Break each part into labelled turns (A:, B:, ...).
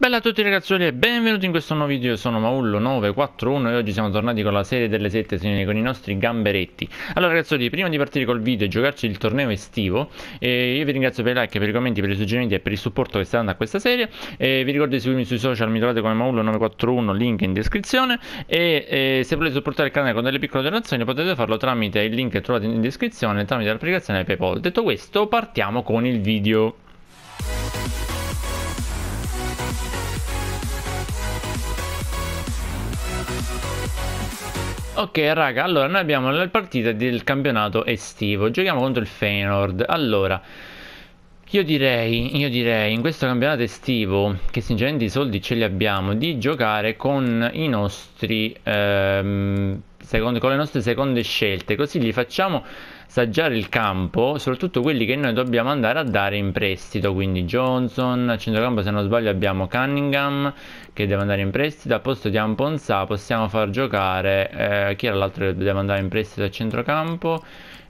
A: Bella a tutti ragazzuoli e benvenuti in questo nuovo video, sono Maullo941 e oggi siamo tornati con la serie delle 7 con i nostri gamberetti Allora ragazzuoli, prima di partire col video e giocarci il torneo estivo eh, Io vi ringrazio per i like, per i commenti, per i suggerimenti e per il supporto che state dando a questa serie eh, Vi ricordo di seguirmi sui social, mi trovate come Maullo941, link in descrizione E eh, se volete supportare il canale con delle piccole donazioni potete farlo tramite il link che trovate in descrizione Tramite l'applicazione PayPal Detto questo, partiamo con il video Ok raga, allora noi abbiamo la partita del campionato estivo, giochiamo contro il Feyenoord, allora io direi, io direi in questo campionato estivo, che sinceramente i soldi ce li abbiamo, di giocare con i nostri, ehm, secondo, con le nostre seconde scelte, così li facciamo assaggiare il campo, soprattutto quelli che noi dobbiamo andare a dare in prestito, quindi Johnson, a centrocampo se non sbaglio abbiamo Cunningham che deve andare in prestito, a posto di Amponza possiamo far giocare, eh, chi era l'altro che deve andare in prestito a centrocampo?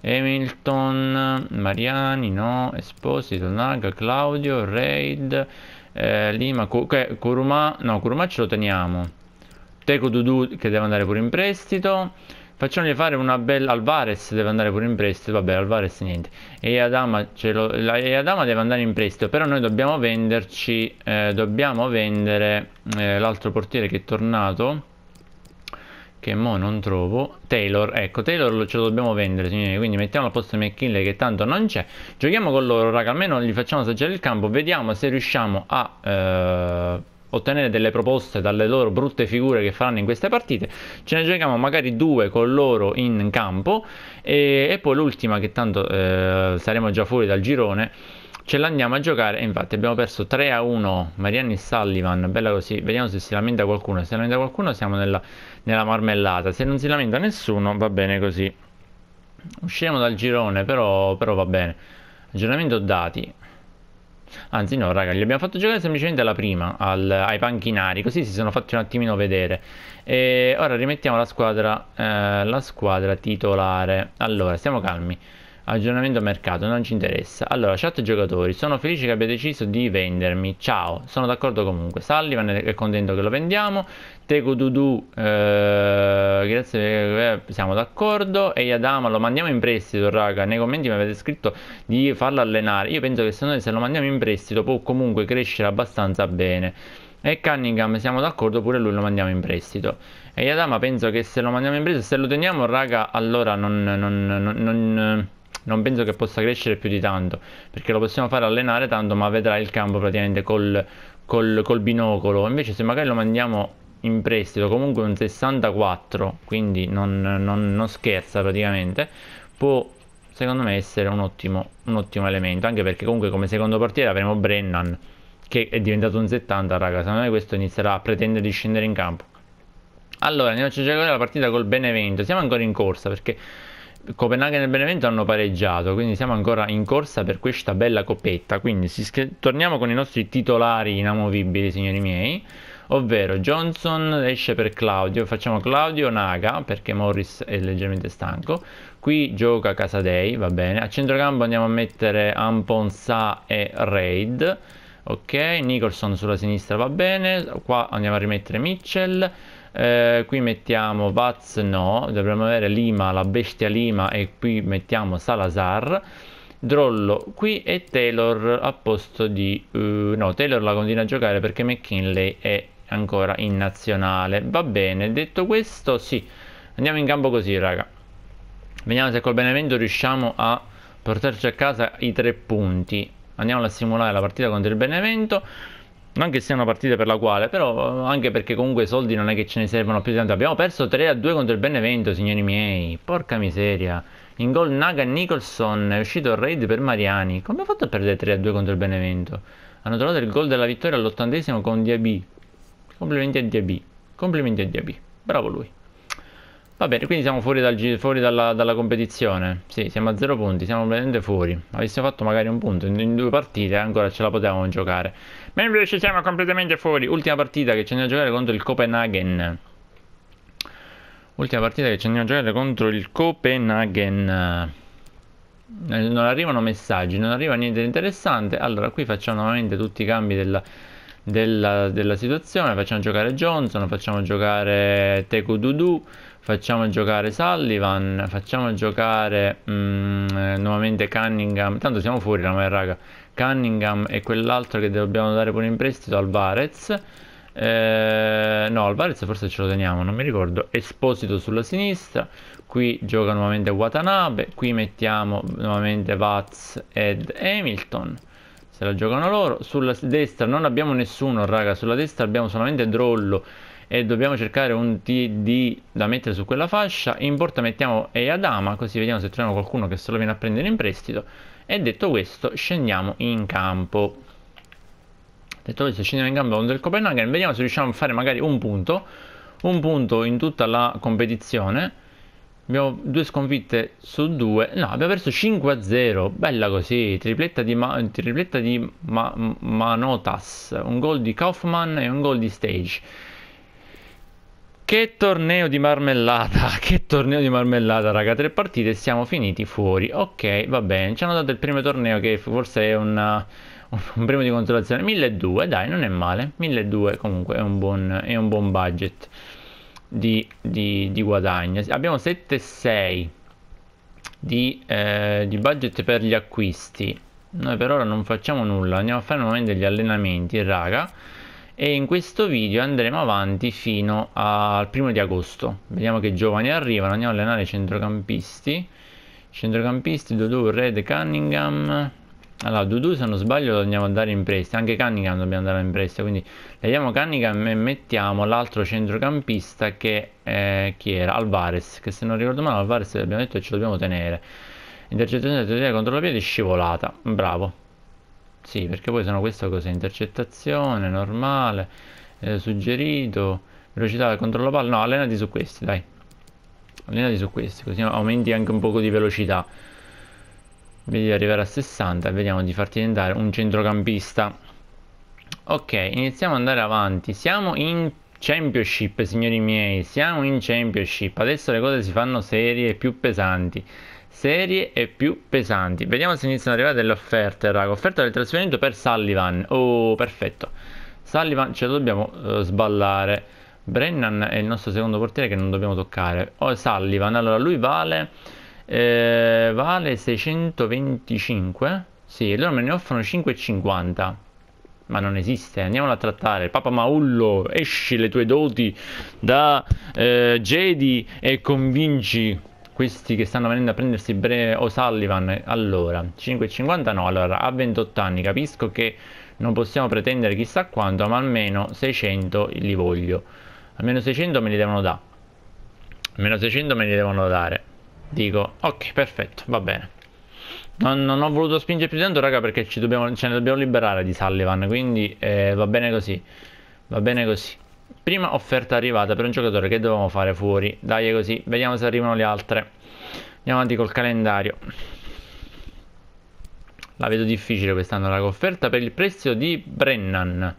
A: Hamilton, Mariani, no, Esposito, Naga, Claudio, Raid, eh, Lima, Kuruma, no Kuruma ce lo teniamo, Teco Dudu che deve andare pure in prestito, Facciamogli fare una bella... Alvarez deve andare pure in prestito, vabbè Alvarez niente. E Adama, lo... La... e Adama deve andare in prestito, però noi dobbiamo venderci, eh, dobbiamo vendere eh, l'altro portiere che è tornato, che mo non trovo, Taylor, ecco Taylor ce lo dobbiamo vendere signori, quindi mettiamo al posto McKinley che tanto non c'è. Giochiamo con loro, raga, almeno gli facciamo assaggiare il campo, vediamo se riusciamo a... Eh ottenere delle proposte dalle loro brutte figure che faranno in queste partite, ce ne giochiamo magari due con loro in campo e, e poi l'ultima che tanto eh, saremo già fuori dal girone ce l'andiamo a giocare infatti abbiamo perso 3 a 1 Marianni Sullivan bella così vediamo se si lamenta qualcuno se si lamenta qualcuno siamo nella, nella marmellata se non si lamenta nessuno va bene così usciamo dal girone però, però va bene aggiornamento dati Anzi, no, raga, gli abbiamo fatto giocare semplicemente la prima al, ai panchinari, così si sono fatti un attimino vedere. E ora rimettiamo la squadra, eh, la squadra titolare. Allora, stiamo calmi. Aggiornamento mercato, non ci interessa. Allora, chat giocatori, sono felice che abbia deciso di vendermi. Ciao, sono d'accordo comunque. Sullivan è contento che lo vendiamo. Teco Dudu, eh, grazie, eh, siamo d'accordo. E Yadama lo mandiamo in prestito, raga. Nei commenti mi avete scritto di farlo allenare. Io penso che se noi se lo mandiamo in prestito può comunque crescere abbastanza bene. E Cunningham siamo d'accordo, pure lui lo mandiamo in prestito. E Yadama penso che se lo mandiamo in prestito, se lo teniamo, raga, allora non, non, non, non non penso che possa crescere più di tanto, perché lo possiamo fare allenare tanto, ma vedrà il campo praticamente col, col, col binocolo. Invece se magari lo mandiamo in prestito, comunque un 64, quindi non, non, non scherza praticamente, può secondo me essere un ottimo, un ottimo, elemento, anche perché comunque come secondo portiere avremo Brennan, che è diventato un 70, raga, secondo me questo inizierà a pretendere di scendere in campo. Allora, andiamoci a giocare la partita col Benevento, siamo ancora in corsa perché Copenaghen e Benevento hanno pareggiato, quindi siamo ancora in corsa per questa bella coppetta. Quindi sch- torniamo con i nostri titolari inamovibili, signori miei. Ovvero Johnson esce per Claudio, facciamo Claudio Naga perché Morris è leggermente stanco. Qui gioca Casadei, va bene. A centrocampo andiamo a mettere Amponsa e Raid. Ok, Nicholson sulla sinistra va bene. Qua andiamo a rimettere Mitchell eh, qui mettiamo Vaz no dovremmo avere Lima la bestia Lima e qui mettiamo Salazar Drollo qui e Taylor a posto di uh, no Taylor la continua a giocare perché McKinley è ancora in nazionale va bene detto questo sì andiamo in campo così raga vediamo se col Benevento riusciamo a portarci a casa i tre punti andiamo a simulare la partita contro il Benevento non che sia una partita per la quale, però anche perché comunque i soldi non è che ce ne servono più di tanto. Abbiamo perso 3 a 2 contro il Benevento, signori miei. Porca miseria. In gol Naga Nicholson è uscito il raid per Mariani. Come ha fatto a perdere 3 a 2 contro il Benevento? Hanno trovato il gol della vittoria all'ottantesimo con Diaby. Complimenti a Diaby. Complimenti a Diaby. Bravo lui. Va bene, quindi siamo fuori, dal, fuori dalla, dalla, competizione. Sì, siamo a 0 punti, siamo completamente fuori. Avessimo fatto magari un punto in, in due partite, ancora ce la potevamo giocare. Ma invece siamo completamente fuori. Ultima partita che ci andiamo a giocare contro il Copenaghen. Ultima partita che ci andiamo a giocare contro il Copenaghen. Eh, non arrivano messaggi, non arriva niente di interessante. Allora, qui facciamo nuovamente tutti i cambi della, della, della situazione. Facciamo giocare Johnson, facciamo giocare Teku Dudu facciamo giocare Sullivan, facciamo giocare mm, eh, nuovamente Cunningham, tanto siamo fuori la raga, Cunningham e quell'altro che dobbiamo dare pure in prestito Alvarez eh, no Alvarez forse ce lo teniamo non mi ricordo Esposito sulla sinistra qui gioca nuovamente Watanabe qui mettiamo nuovamente Vaz ed Hamilton se la giocano loro sulla destra non abbiamo nessuno raga sulla destra abbiamo solamente Drollo e dobbiamo cercare un TD da mettere su quella fascia in porta mettiamo Eyadama così vediamo se troviamo qualcuno che se lo viene a prendere in prestito e detto questo scendiamo in campo detto questo scendiamo in campo contro il Copenaghen vediamo se riusciamo a fare magari un punto un punto in tutta la competizione abbiamo due sconfitte su due no abbiamo perso 5 0 bella così tripletta di, ma tripletta di ma Manotas un gol di Kaufman e un gol di Stage che torneo di marmellata, che torneo di marmellata raga, tre partite e siamo finiti fuori, ok va bene, ci hanno dato il primo torneo che forse è una, un primo di consolazione, 1200 dai non è male, 1200 comunque è un buon, è un buon budget di, di, di, guadagno, abbiamo 7,6 di, eh, di budget per gli acquisti, noi per ora non facciamo nulla, andiamo a fare nuovamente gli allenamenti raga, e in questo video andremo avanti fino al primo di agosto vediamo che giovani arrivano andiamo a allenare i centrocampisti centrocampisti Dudu, Red, Cunningham allora Dudu se non sbaglio lo andiamo a dare in prestito anche Cunningham dobbiamo andare in prestito quindi vediamo Cunningham e mettiamo l'altro centrocampista che eh, chi era? Alvarez che se non ricordo male Alvarez abbiamo detto che ce lo dobbiamo tenere intercettazione di contro la piede scivolata bravo sì, perché poi sono queste cose, intercettazione, normale, eh, suggerito, velocità, controllo palla, no, allenati su questi, dai. Allenati su questi, così aumenti anche un poco di velocità. Vedi di arrivare a 60 e vediamo di farti diventare un centrocampista. Ok, iniziamo ad andare avanti. Siamo in Championship, signori miei, siamo in Championship. Adesso le cose si fanno serie e più pesanti serie e più pesanti. Vediamo se iniziano ad arrivare delle offerte, raga. Offerta del trasferimento per Sullivan. Oh, perfetto. Sullivan ce lo dobbiamo uh, sballare. Brennan è il nostro secondo portiere che non dobbiamo toccare. Oh, Sullivan, allora lui vale eh, vale 625. Sì, loro me ne offrono 5,50. Ma non esiste, andiamolo a trattare. Papa Maullo, esci le tue doti da eh, Jedi e convinci questi che stanno venendo a prendersi Bre O'Sullivan, allora, 5,50 no, allora, a 28 anni capisco che non possiamo pretendere chissà quanto, ma almeno 600 li voglio. Almeno 600 me li devono dare. Almeno 600 me li devono dare. Dico, ok, perfetto, va bene. Non, non, ho voluto spingere più tanto, raga, perché dobbiamo, ce ne dobbiamo liberare di Sullivan, quindi eh, va bene così. Va bene così prima offerta arrivata per un giocatore che dovevamo fare fuori. Dai così, vediamo se arrivano le altre. Andiamo avanti col calendario. La vedo difficile quest'anno la offerta per il prezzo di Brennan.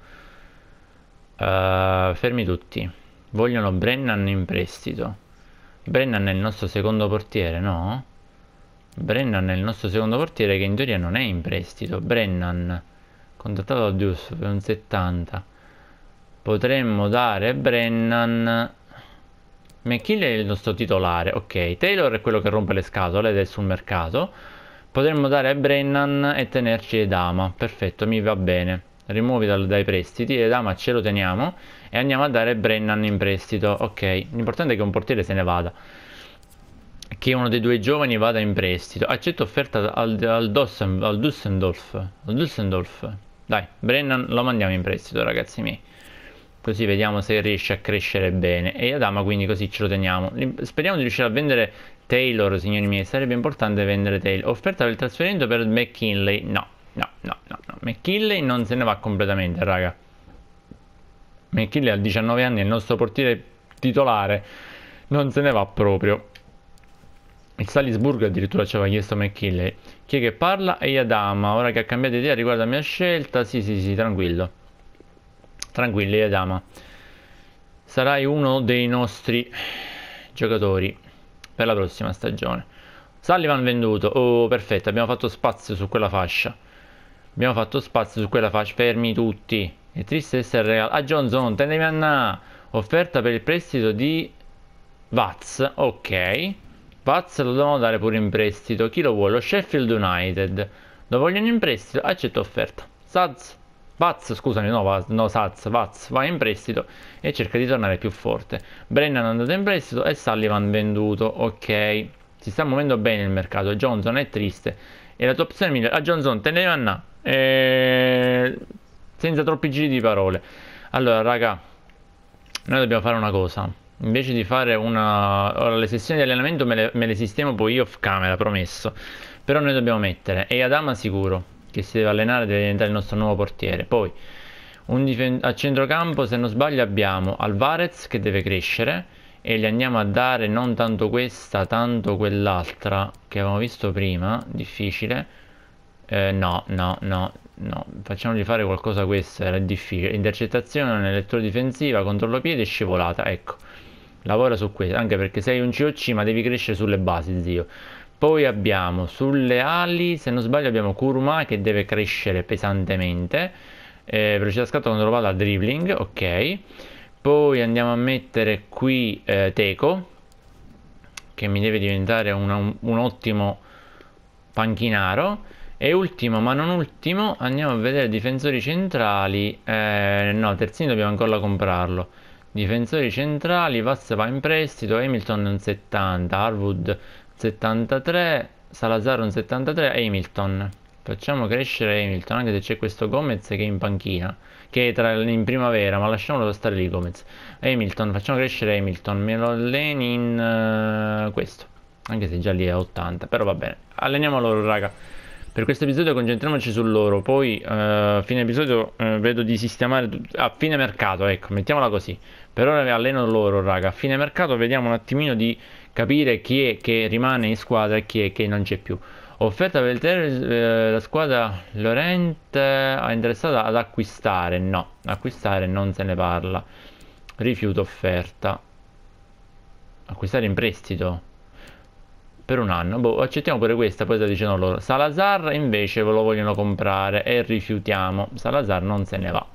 A: Uh, fermi tutti. Vogliono Brennan in prestito. Brennan è il nostro secondo portiere, no? Brennan è il nostro secondo portiere che in teoria non è in prestito. Brennan, contattato da Deuce per un 70. Potremmo dare Brennan... McKinley è il nostro titolare, ok. Taylor è quello che rompe le scatole ed è sul mercato. Potremmo dare a Brennan e tenerci Edama. Perfetto, mi va bene. Rimuovi dal, dai prestiti, Edama ce lo teniamo e andiamo a dare Brennan in prestito. Ok, l'importante è che un portiere se ne vada. Che uno dei due giovani vada in prestito. Accetto offerta al, al, Dossen, al Dusseldorf. Al Dusseldorf. Dai, Brennan lo mandiamo in prestito, ragazzi miei così vediamo se riesce a crescere bene. E Adama quindi così ce lo teniamo. Speriamo di riuscire a vendere Taylor, signori miei, sarebbe importante vendere Taylor. Offerta per il trasferimento per McKinley, no, no, no, no, no. McKinley non se ne va completamente, raga. McKinley ha 19 anni, è il nostro portiere titolare, non se ne va proprio. Il Salisburgo addirittura ci aveva chiesto McKinley. Chi è che parla? E Adama, ora che ha cambiato idea riguardo la mia scelta, sì sì sì, tranquillo. Tranquilli, Adama. Sarai uno dei nostri giocatori per la prossima stagione. Sullivan venduto. Oh, perfetto, abbiamo fatto spazio su quella fascia. Abbiamo fatto spazio su quella fascia. Fermi tutti. È triste essere real Ah, Johnson, tendemi a na. Offerta per il prestito di Vaz. Ok. Vaz lo dobbiamo dare pure in prestito. Chi lo vuole? Lo Sheffield United. Lo vogliono in prestito? Accetto offerta. Saz. Vaz, scusami, no, Vaz, no, Saz, Vaz va in prestito e cerca di tornare più forte. Brennan è andato in prestito e Sullivan venduto, ok. Si sta muovendo bene il mercato, Johnson è triste e la tua opzione migliore... Ah, Johnson, te ne vanno, e... Eh, senza troppi giri di parole. Allora, raga, noi dobbiamo fare una cosa. Invece di fare una... Ora, le sessioni di allenamento me le, me le sistemo poi off camera, promesso. Però noi dobbiamo mettere Adama sicuro, che si deve allenare deve diventare il nostro nuovo portiere. Poi difen- a centrocampo, se non sbaglio, abbiamo Alvarez che deve crescere e gli andiamo a dare non tanto questa, tanto quell'altra che avevamo visto prima, difficile. Eh, no, no, no, no, facciamogli fare qualcosa questo, era difficile. Intercettazione, lettura difensiva, controllo piede e scivolata, ecco. Lavora su questo, anche perché sei un COC ma devi crescere sulle basi, zio. Poi abbiamo sulle ali, se non sbaglio, abbiamo Kuruma che deve crescere pesantemente. Eh, velocità scatto quando lo va da dribbling, ok. Poi andiamo a mettere qui eh, Teco, che mi deve diventare una, un, un ottimo panchinaro. E ultimo, ma non ultimo, andiamo a vedere difensori centrali. Eh, no, terzini dobbiamo ancora comprarlo. Difensori centrali, Vass va in prestito, Hamilton 70, Harwood 73 Salazar un 73 Hamilton facciamo crescere Hamilton anche se c'è questo Gomez che è in panchina che è tra, in primavera ma lasciamolo stare lì Gomez Hamilton facciamo crescere Hamilton me lo alleni in uh, questo anche se già lì è 80 però va bene alleniamo loro raga per questo episodio concentriamoci su loro poi a uh, eh, fine episodio uh, vedo di sistemare a fine mercato ecco mettiamola così per ora alleno loro raga a fine mercato vediamo un attimino di capire chi è che rimane in squadra e chi è che non c'è più. Offerta per il terzo, eh, la squadra Lorente ha interessata ad acquistare, no, acquistare non se ne parla. Rifiuto offerta. Acquistare in prestito per un anno. Boh, accettiamo pure questa, poi sta dicono loro. Salazar invece ve lo vogliono comprare e rifiutiamo. Salazar non se ne va.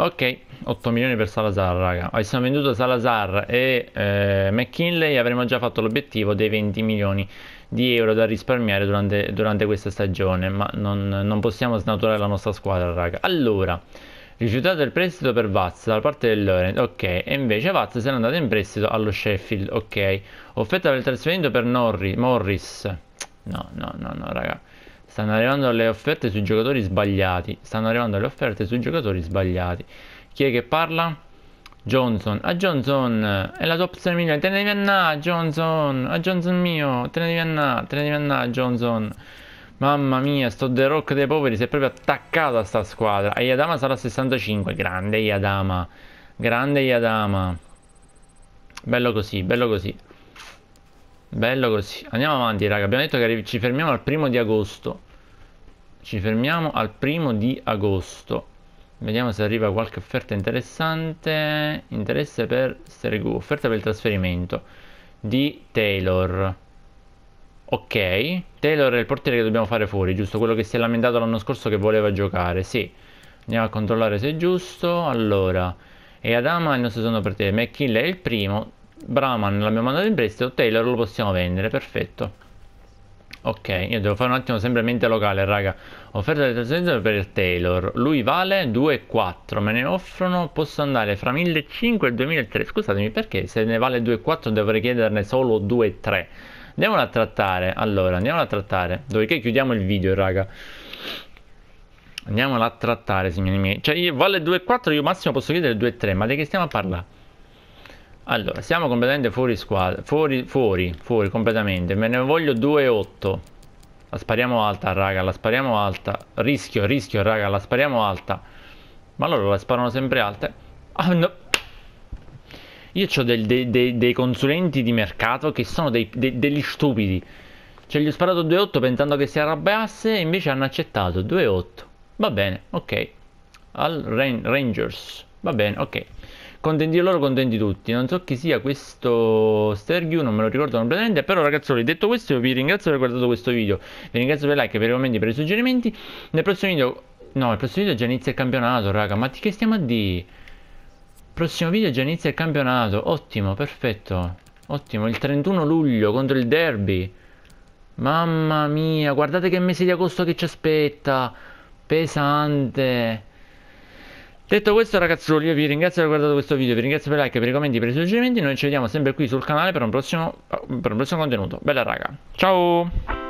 A: Ok, 8 milioni per Salazar, raga. Avessimo venduto Salazar e eh, McKinley avremmo già fatto l'obiettivo dei 20 milioni di euro da risparmiare durante, durante questa stagione, ma non, non, possiamo snaturare la nostra squadra, raga. Allora, rifiutato il prestito per Vaz da parte del Loren, ok, e invece Vaz se n'è andato in prestito allo Sheffield, ok. Offerta per il trasferimento per Norri, Morris. No, no, no, no, raga. Stanno arrivando le offerte sui giocatori sbagliati. Stanno arrivando le offerte sui giocatori sbagliati. Chi è che parla? Johnson. A ah, Johnson è la tua opzione migliore. Te ne devi andare, Johnson. A ah, Johnson mio. Te ne devi andare, te ne devi andare, Johnson. Mamma mia, sto The Rock dei poveri. Si è proprio attaccato a sta squadra. E Yadama sarà 65. Grande Yadama. Grande Yadama. Bello così, bello così. Bello così. Andiamo avanti, raga. Abbiamo detto che ci fermiamo al primo di agosto. Ci fermiamo al primo di agosto. Vediamo se arriva qualche offerta interessante. Interesse per Sergu. Offerta per il trasferimento di Taylor. Ok. Taylor è il portiere che dobbiamo fare fuori, giusto? Quello che si è lamentato l'anno scorso che voleva giocare. Sì. Andiamo a controllare se è giusto. Allora. E Adama è il nostro secondo portiere. McKill è il primo. Brahman l'abbiamo mandato in prestito, Taylor lo possiamo vendere, perfetto. Ok, io devo fare un attimo sempre mente locale, raga. Offerta di trasferimento per il Taylor. Lui vale 2,4. Me ne offrono, posso andare fra 1.500 e 2.300. Scusatemi, perché se ne vale 2,4 dovrei chiederne solo 2,3. Andiamola a trattare. Allora, andiamola a trattare. Dopodiché chiudiamo il video, raga. Andiamola a trattare, signori miei. Cioè, vale 2,4, io massimo posso chiedere 2,3. Ma di che stiamo a parlare? Allora, siamo completamente fuori squadra. Fuori, fuori, fuori completamente. Me ne voglio 2-8. La spariamo alta, raga, la spariamo alta. Rischio, rischio, raga, la spariamo alta. Ma loro la sparano sempre alta. Ah, no. Io ho del, de, de, dei consulenti di mercato che sono dei, de, degli stupidi. Cioè, gli ho sparato 2-8 pensando che si arrabbiasse e invece hanno accettato 2-8. Va bene, ok. Al Rangers. Va bene, ok contenti loro, contenti tutti. Non so chi sia questo Stergiu, non me lo ricordo completamente. Però, ragazzuoli, detto questo, io vi ringrazio per aver guardato questo video. Vi ringrazio per i like, per i commenti, per i suggerimenti. Nel prossimo video, no, il prossimo video già inizia il campionato, raga. Ma di che stiamo a dire? Prossimo video già inizia il campionato. Ottimo, perfetto. Ottimo, il 31 luglio contro il derby. Mamma mia, guardate che mese di agosto che ci aspetta. Pesante. Detto questo ragazzoli io vi ringrazio per aver guardato questo video, vi ringrazio per i like, per i commenti, per i suggerimenti, noi ci vediamo sempre qui sul canale per un prossimo, per un prossimo contenuto. Bella raga, ciao!